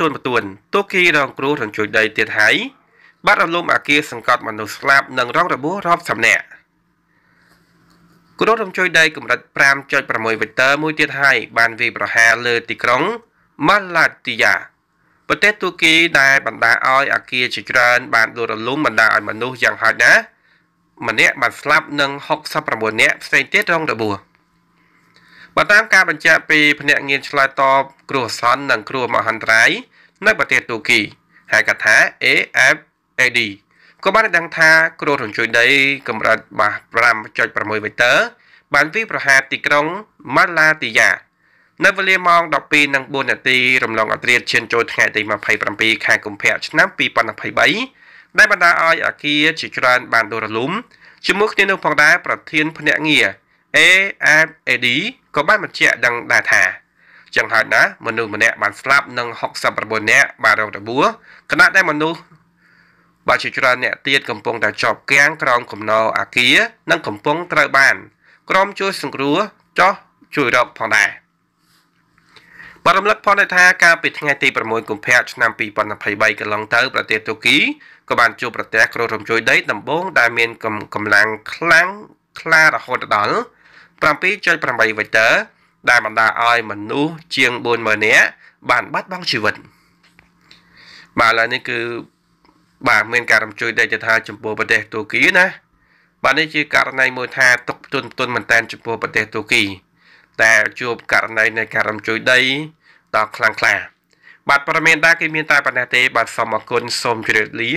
ផ្ទួនផ្ទួនទូគីរងគ្រោះរញ្ជួយដីទៀតហើយបាត់រលំអាគារសង្កត់មនុស្សស្លាប់និងរងរបួសរាប់សិបនាក់គ្រោះរញ្ជួយដីកម្រិត5.6វិកតឺមួយទៀតហើយបានវាយប្រហារលើទីក្រុងម៉ាឡាទីយ៉ាប្រទេសទូគីដែលបណ្ដាឲ្យអាគារជាច្រើនបានដួលរលំបណ្ដាឲ្យមនុស្សយ៉ាងហោចណាស់ម្នាក់បានស្លាប់និង66នាក់ផ្សេងទៀតរងរបួស។បើតាមការបញ្ជាក់ពីភ្នាក់ងារឆ្លើយតបគ្រោះអាសន្ននិងគ្រោះមហន្តរាយនៅប្រទេសទូគីហៅកាត់ថា AFAD ក៏បានដឹងថាគ្រោះរញ្ជួយដីកម្រិតបាស5.6វិចតើបានវាយប្រហារទីក្រុងម៉ាឡាទីយ៉ានៅវេលាម៉ោង12:04នាទីរំលងអត្រាឈានចូលថ្ងៃទី27ខែកុម្ភៈឆ្នាំ2023ដែលបណ្ដាលឲ្យអាគារជាច្រើនបានដួលរលំជាមួយគ្នានោះផងដែរប្រធានភ្នាក់ងារ AMAD ក៏បានបញ្ជាក់ដឹងដែរថាចឹងហើយណាមនុស្សម្នាក់បានស្លាប់និង69នាក់បានរងរបួសខណៈដែលមនុស្សបាទជាច្រើនអ្នកទៀតកំពុងតែជាប់គាំងក្រោមគំនរអាគារនិងកំពុងត្រូវបាន ក្រុមជួយសង្គ្រោះចោះជួយរកផងដែរបានរំលឹកផងដែរថាកាលពីថ្ងៃទី6កុម្ភៈឆ្នាំ2023កន្លងទៅប្រទេសតូគីក៏បានជួបប្រទះគ្រោះរំជួយដីដំបូងដែលមានកម្លាំងខ្លាំងខ្លារហូតដល់7.8 Richter ដែលបណ្ដាលឲ្យមនុស្សជាង40000នាក់បានបាត់បង់ជីវិតបាទឥឡូវនេះគឺបាទមានការរំជួយដែរថា ចំពោះប្រទេសទូគីណាបាទនេះជាករណីមួយថាទុកទុនទុនមែនតែនចំពោះប្រទេសទូគី តែជួបករណីនៃការរំជួយដីដល់ខ្លាំងខ្លាបាទព័ត៌មានដែរគឺមានតែប៉ុណ្ណេះទេ បាទសូមអរគុណសូមជម្រាបលា